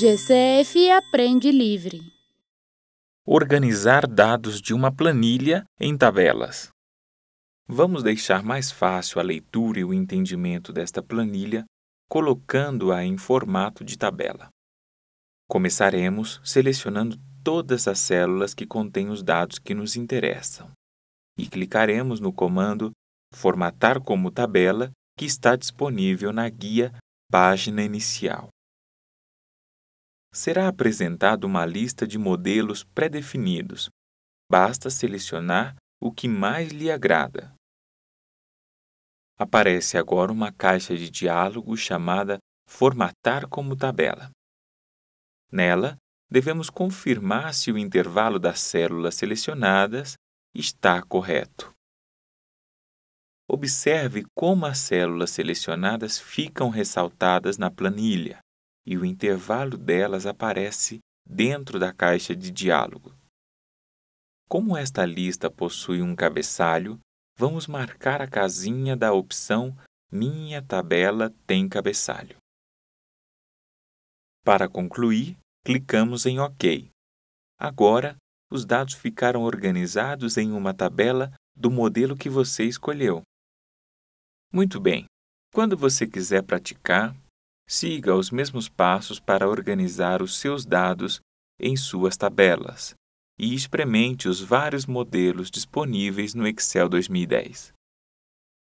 GCF Aprende Livre Organizar dados de uma planilha em tabelas. Vamos deixar mais fácil a leitura e o entendimento desta planilha colocando-a em formato de tabela. Começaremos selecionando todas as células que contêm os dados que nos interessam e clicaremos no comando Formatar como tabela que está disponível na guia Página inicial. Será apresentada uma lista de modelos pré-definidos. Basta selecionar o que mais lhe agrada. Aparece agora uma caixa de diálogo chamada Formatar como tabela. Nela, devemos confirmar se o intervalo das células selecionadas está correto. Observe como as células selecionadas ficam ressaltadas na planilha e o intervalo delas aparece dentro da caixa de diálogo. Como esta lista possui um cabeçalho, vamos marcar a casinha da opção Minha tabela tem cabeçalho. Para concluir, clicamos em OK. Agora, os dados ficaram organizados em uma tabela do modelo que você escolheu. Muito bem. Quando você quiser praticar, siga os mesmos passos para organizar os seus dados em suas tabelas e experimente os vários modelos disponíveis no Excel 2010.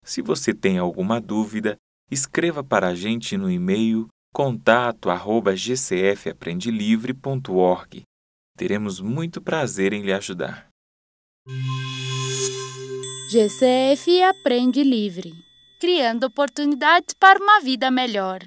Se você tem alguma dúvida, escreva para a gente no e-mail contato@gcfaprendelivre.org. Teremos muito prazer em lhe ajudar. GCF Aprende Livre criando oportunidades para uma vida melhor.